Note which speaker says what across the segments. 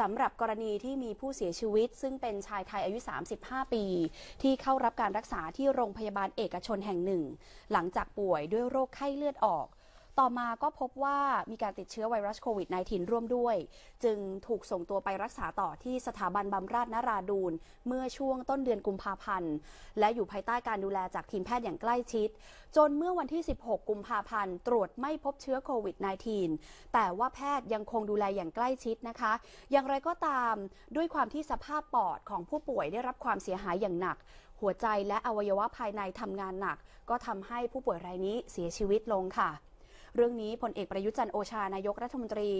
Speaker 1: สำหรับกรณีที่มีผู้เสียชีวิต ซึ่งเป็นชายไทยอายุ 35 ปี ที่เข้ารับการรักษาที่โรงพยาบาลเอกชนแห่งหนึ่ง หลังจากป่วยด้วยโรคไข้เลือดออกต่อมาก็พบว่ามีการติดเชื้อไวรัสโควิด -19 ร่วมด้วย จึงถูกส่งตัวไปรักษาต่อที่สถาบันบำราศนาราดูนเมื่อช่วงต้นเดือนกุมภาพันธ์ และอยู่ภายใต้การดูแลจากทีมแพทย์อย่างใกล้ชิด จนเมื่อวันที่ 16 กุมภาพันธ์ตรวจไม่พบเชื้อโควิด -19 แต่ว่าแพทย์ยังคงดูแลอย่างใกล้ชิดนะคะ อย่างไรก็ตามด้วยความที่สภาพปอดของผู้ป่วยได้รับความเสียหายอย่างหนัก หัวใจและอวัยวะภายในทำงานหนัก ก็ทำให้ผู้ป่วยรายนี้เสียชีวิตลงค่ะเรื่องนี้พลเอกประยุจันโอชานายกรัฐมนตรี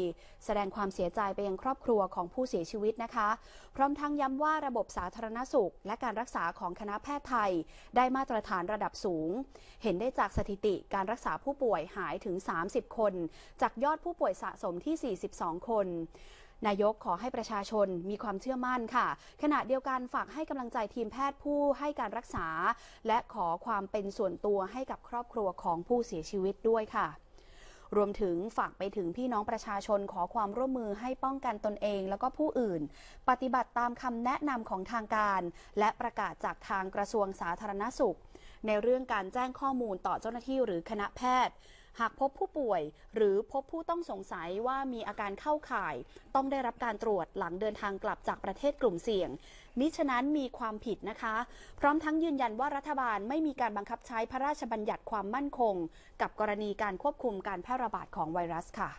Speaker 1: แสดงความเสียใจไปยังครอบครัวของผู้เสียชีวิตนะคะ พร้อมทั้งย้ำว่าระบบสาธารณสุข และการรักษาของคณะแพทย์ไทย ได้มาตรฐานระดับสูง เห็นได้จากสถิติการรักษาผู้ป่วยหายถึง 30 คน จากยอดผู้ป่วยสะสมที่ 42 คน นายกขอให้ประชาชนมีความเชื่อมั่นค่ะ ขณะเดียวกันฝากให้กำลังใจทีมแพทย์ผู้ให้การรักษา และขอความเป็นส่วนตัวให้กับครอบครัวของผู้เสียชีวิตด้วยค่ะรวมถึงฝากไปถึงพี่น้องประชาชนขอความร่วมมือให้ป้องกันตนเองแล้วก็ผู้อื่น ปฏิบัติตามคำแนะนำของทางการและประกาศจากทางกระทรวงสาธารณสุข ในเรื่องการแจ้งข้อมูลต่อเจ้าหน้าที่หรือคณะแพทย์หากพบผู้ป่วยหรือพบผู้ต้องสงสัยว่ามีอาการเข้าข่าย ต้องได้รับการตรวจหลังเดินทางกลับจากประเทศกลุ่มเสี่ยงมิฉะนั้นมีความผิดนะคะ พร้อมทั้งยืนยันว่ารัฐบาลไม่มีการบังคับใช้พระราชบัญญัติความมั่นคง กับกรณีการควบคุมการแพร่ระบาดของไวรัสค่ะ